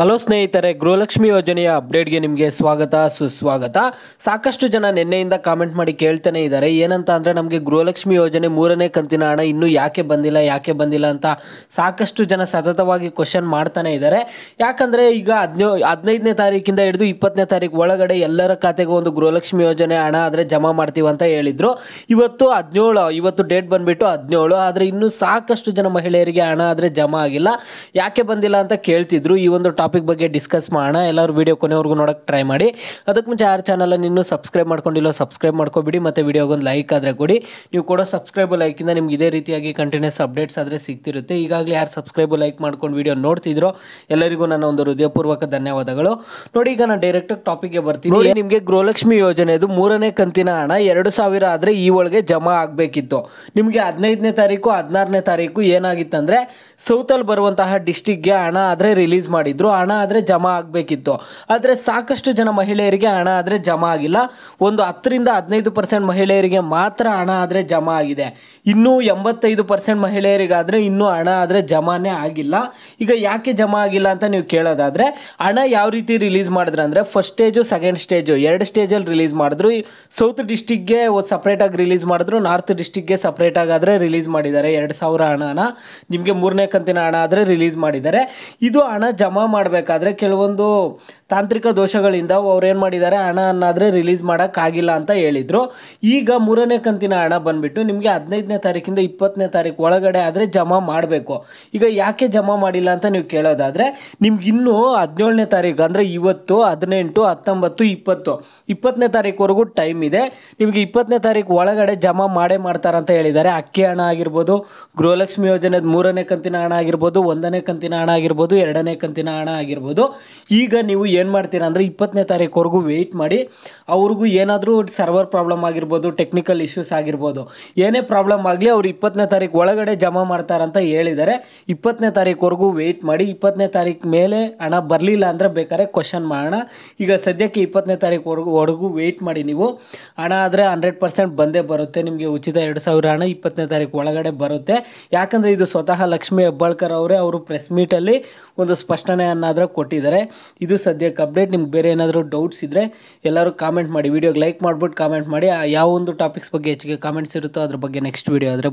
hello ಸ್ನೇಹಿತರೆ ಗೃಹಲಕ್ಷ್ಮಿ ಯೋಜನೆಯ ಅಪ್ಡೇಟ್ಗೆ ನಿಮಗೆ ಸ್ವಾಗತ ಸುಸ್ವಾಗತ ಸಾಕಷ್ಟು ಜನ ನಿನ್ನೆಯಿಂದ ಕಾಮೆಂಟ್ ಮಾಡಿ ಕೇಳ್ತಾನೆ ಇದ್ದಾರೆ ಏನಂತ ಅಂದರೆ ನಮಗೆ ಗೃಹಲಕ್ಷ್ಮಿ ಯೋಜನೆ ಮೂರನೇ ಕಂತಿನ ಹಣ ಇನ್ನೂ ಯಾಕೆ ಬಂದಿಲ್ಲ ಯಾಕೆ ಬಂದಿಲ್ಲ ಅಂತ ಸಾಕಷ್ಟು ಜನ ಸತತವಾಗಿ ಕ್ವಶನ್ ಮಾಡ್ತಾನೆ ಇದ್ದಾರೆ ಯಾಕಂದರೆ ಈಗ ಹದಿನೋ ಹದಿನೈದನೇ ತಾರೀಕಿಂದ ಹಿಡಿದು ಇಪ್ಪತ್ತನೇ ತಾರೀಕು ಒಳಗಡೆ ಎಲ್ಲರ ಖಾತೆಗೂ ಒಂದು ಗೃಹಲಕ್ಷ್ಮಿ ಯೋಜನೆ ಹಣ ಆದರೆ ಜಮಾ ಮಾಡ್ತೀವಿ ಅಂತ ಹೇಳಿದರು ಇವತ್ತು ಹದಿನೇಳು ಇವತ್ತು ಡೇಟ್ ಬಂದುಬಿಟ್ಟು ಹದಿನೇಳು ಆದರೆ ಇನ್ನೂ ಸಾಕಷ್ಟು ಜನ ಮಹಿಳೆಯರಿಗೆ ಹಣ ಆದರೆ ಜಮಾ ಆಗಿಲ್ಲ ಯಾಕೆ ಬಂದಿಲ್ಲ ಅಂತ ಕೇಳ್ತಿದ್ರು ಈ ಒಂದು ಟಾಪಿಕ್ ಬಗ್ಗೆ ಡಿಸ್ಕಸ್ ಮಾಡೋಣ ಎಲ್ಲರೂ ವೀಡಿಯೋ ಕೊನೆವರೆಗೂ ನೋಡೋಕೆ ಟ್ರೈ ಮಾಡಿ ಅದಕ್ಕೆ ಮುಂಚೆ ಯಾರು ಚಾನಲನ್ನು ಇನ್ನೂ ಸಬ್ಸ್ಕ್ರೈಬ್ ಮಾಡ್ಕೊಂಡಿಲ್ಲ ಸಬ್ಸ್ಕ್ರೈಬ್ ಮಾಡ್ಕೊಬಿಡಿ ಮತ್ತು ವಿಡಿಯೋಗೊಂದು ಲೈಕ್ ಆದರೆ ಕೊಡಿ ನೀವು ಕೂಡ ಸಬ್ಸ್ಕ್ರೈಬ್ ಲೈಕಿಂದ ನಿಮ್ಗೆ ಇದೇ ರೀತಿಯಾಗಿ ಕಂಟಿನ್ಯೂಸ್ ಅಪ್ಡೇಟ್ಸ್ ಆದರೆ ಸಿಗ್ತಿರುತ್ತೆ ಈಗಾಗಲೇ ಯಾರು ಸಬ್ಸ್ಕ್ರೈಬ್ ಲೈಕ್ ಮಾಡ್ಕೊಂಡು ವಿಡಿಯೋ ನೋಡ್ತಿದ್ರೋ ಎಲ್ಲರಿಗೂ ನನ್ನ ಒಂದು ಹೃದಯಪೂರ್ವಕ ಧನ್ಯವಾದಗಳು ನೋಡಿ ಈಗ ನಾನು ಡೈರೆಕ್ಟ್ ಟಾಪಿಕ್ಗೆ ಬರ್ತೀನಿ ನಿಮಗೆ ಗೃಹಲಕ್ಷ್ಮಿ ಯೋಜನೆದು ಮೂರನೇ ಕಂತಿನ ಹಣ ಎರಡು ಸಾವಿರ ಆದರೆ ಈ ಒಳಗೆ ಜಮಾ ಆಗಬೇಕಿತ್ತು ನಿಮಗೆ ಹದಿನೈದನೇ ತಾರೀಕು ಹದಿನಾರನೇ ತಾರೀಕು ಏನಾಗಿತ್ತಂದರೆ ಸೌತಲ್ಲಿ ಬರುವಂತಹ ಡಿಸ್ಟಿಕ್ಗೆ ಹಣ ಆದರೆ ರಿಲೀಸ್ ಮಾಡಿದ್ರು ಹಣ ಆದರೆ ಜಮಾ ಆಗಬೇಕಿತ್ತು ಆದರೆ ಸಾಕಷ್ಟು ಜನ ಮಹಿಳೆಯರಿಗೆ ಹಣ ಆದರೆ ಜಮಾ ಆಗಿಲ್ಲ ಒಂದು ಹತ್ತರಿಂದ ಹದಿನೈದು ಪರ್ಸೆಂಟ್ ಮಹಿಳೆಯರಿಗೆ ಮಾತ್ರ ಹಣ ಆದರೆ ಜಮಾ ಆಗಿದೆ ಇನ್ನೂ ಎಂಬತ್ತೈದು ಪರ್ಸೆಂಟ್ ಮಹಿಳೆಯರಿಗಾದರೆ ಇನ್ನೂ ಹಣ ಆದರೆ ಜಮಾನೇ ಆಗಿಲ್ಲ ಈಗ ಯಾಕೆ ಜಮಾ ಆಗಿಲ್ಲ ಅಂತ ನೀವು ಕೇಳೋದಾದರೆ ಹಣ ಯಾವ ರೀತಿ ರಿಲೀಸ್ ಮಾಡಿದ್ರೆ ಅಂದರೆ ಫಸ್ಟ್ ಸ್ಟೇಜು ಸೆಕೆಂಡ್ ಸ್ಟೇಜು ಎರಡು ಸ್ಟೇಜಲ್ಲಿ ರಿಲೀಸ್ ಮಾಡಿದ್ರು ಸೌತ್ ಡಿಸ್ಟಿಕ್ಗೆ ಸಪ್ರೇಟಾಗಿ ರಿಲೀಸ್ ಮಾಡಿದ್ರು ನಾರ್ತ್ ಡಿಸ್ಟಿಕ್ಗೆ ಸಪ್ರೇಟಾಗಿ ಆದರೆ ರಿಲೀಸ್ ಮಾಡಿದ್ದಾರೆ ಎರಡು ಸಾವಿರ ಹಣನ ನಿಮಗೆ ಮೂರನೇ ಕಂತಿನ ಹಣ ಆದರೆ ರಿಲೀಸ್ ಮಾಡಿದ್ದಾರೆ ಇದು ಹಣ ಜಮಾ ಮಾಡಬೇಕಾದ್ರೆ ಕೆಲವೊಂದು ತಾಂತ್ರಿಕ ದೋಷಗಳಿಂದ ಅವ್ರು ಏನು ಮಾಡಿದ್ದಾರೆ ಹಣ ಅನ್ನಾದರೆ ರಿಲೀಸ್ ಮಾಡೋಕ್ಕಾಗಿಲ್ಲ ಅಂತ ಹೇಳಿದರು ಈಗ ಮೂರನೇ ಕಂತಿನ ಹಣ ಬಂದುಬಿಟ್ಟು ನಿಮಗೆ ಹದಿನೈದನೇ ತಾರೀಕಿಂದ ಇಪ್ಪತ್ತನೇ ತಾರೀಕು ಒಳಗಡೆ ಆದರೆ ಜಮಾ ಮಾಡಬೇಕು ಈಗ ಯಾಕೆ ಜಮಾ ಮಾಡಿಲ್ಲ ಅಂತ ನೀವು ಕೇಳೋದಾದರೆ ನಿಮ್ಗಿನ್ನೂ ಹದಿನೇಳನೇ ತಾರೀಕು ಅಂದರೆ ಇವತ್ತು ಹದಿನೆಂಟು ಹತ್ತೊಂಬತ್ತು ಇಪ್ಪತ್ತು ಇಪ್ಪತ್ತನೇ ತಾರೀಕುವರೆಗೂ ಟೈಮ್ ಇದೆ ನಿಮಗೆ ಇಪ್ಪತ್ತನೇ ತಾರೀಕು ಒಳಗಡೆ ಜಮಾ ಮಾಡೇ ಅಂತ ಹೇಳಿದ್ದಾರೆ ಅಕ್ಕಿ ಹಣ ಆಗಿರ್ಬೋದು ಗೃಹಲಕ್ಷ್ಮಿ ಯೋಜನೆದ ಮೂರನೇ ಕಂತಿನ ಹಣ ಆಗಿರ್ಬೋದು ಒಂದನೇ ಕಂತಿನ ಹಣ ಆಗಿರ್ಬೋದು ಎರಡನೇ ಕಂತಿನ ಹಣ ಆಗಿರ್ಬೋದು ಈಗ ನೀವು ಏನು ಮಾಡ್ತೀರಾ ಅಂದರೆ ಇಪ್ಪತ್ತನೇ ತಾರೀಕುವರೆಗೂ ವೆಯ್ಟ್ ಮಾಡಿ ಅವ್ರಿಗೂ ಏನಾದರೂ ಸರ್ವರ್ ಪ್ರಾಬ್ಲಮ್ ಆಗಿರ್ಬೋದು ಟೆಕ್ನಿಕಲ್ ಇಶ್ಯೂಸ್ ಆಗಿರ್ಬೋದು ಏನೇ ಪ್ರಾಬ್ಲಮ್ ಆಗಲಿ ಅವ್ರು ಇಪ್ಪತ್ತನೇ ತಾರೀಕು ಒಳಗಡೆ ಜಮಾ ಮಾಡ್ತಾರಂತ ಹೇಳಿದ್ದಾರೆ ಇಪ್ಪತ್ತನೇ ತಾರೀಕುವರೆಗೂ ವೆಯ್ಟ್ ಮಾಡಿ ಇಪ್ಪತ್ತನೇ ತಾರೀಕು ಮೇಲೆ ಹಣ ಬರಲಿಲ್ಲ ಅಂದರೆ ಬೇಕಾದ್ರೆ ಕ್ವಶನ್ ಮಾಡೋಣ ಈಗ ಸದ್ಯಕ್ಕೆ ಇಪ್ಪತ್ತನೇ ತಾರೀಕುವರೆಗೂ ವರೆಗೂ ವೆಯ್ಟ್ ಮಾಡಿ ನೀವು ಹಣ ಆದರೆ ಹಂಡ್ರೆಡ್ ಪರ್ಸೆಂಟ್ ಬಂದೇ ಬರುತ್ತೆ ನಿಮಗೆ ಉಚಿತ ಎರಡು ಸಾವಿರ ಹಣ ಇಪ್ಪತ್ತನೇ ತಾರೀಕು ಒಳಗಡೆ ಬರುತ್ತೆ ಯಾಕಂದರೆ ಇದು ಸ್ವತಃ ಲಕ್ಷ್ಮೀ ಹೆಬ್ಬಾಳ್ಕರ್ ಅವರೇ ಅವರು ಪ್ರೆಸ್ ಮೀಟಲ್ಲಿ ಒಂದು ಸ್ಪಷ್ಟನೆಯನ್ನಾದರೂ ಕೊಟ್ಟಿದ್ದಾರೆ ಇದು ಸದ್ಯ ಸದ್ಯಕ್ಕೆ ಅಪ್ಡೇಟ್ ನಿಮ್ಗೆ ಬೇರೆ ಏನಾದರೂ ಡೌಟ್ಸ್ ಇದ್ದರೆ ಎಲ್ಲರೂ ಕಾಮೆಂಟ್ ಮಾಡಿ ವಿಡಿಯೋಗೆ ಲೈಕ್ ಮಾಡ್ಬಿಟ್ಟು ಕಾಮೆಂಟ್ ಮಾಡಿ ಯಾವ ಒಂದು ಟಾಪಿಕ್ಸ್ ಬಗ್ಗೆ ಹೆಚ್ಚಿಗೆ ಕಾಮೆಂಟ್ಸ್ ಇರುತ್ತೋ ಅದ್ರ ಬಗ್ಗೆ ನೆಕ್ಸ್ಟ್ ವಿಡಿಯೋ ಆದರೆ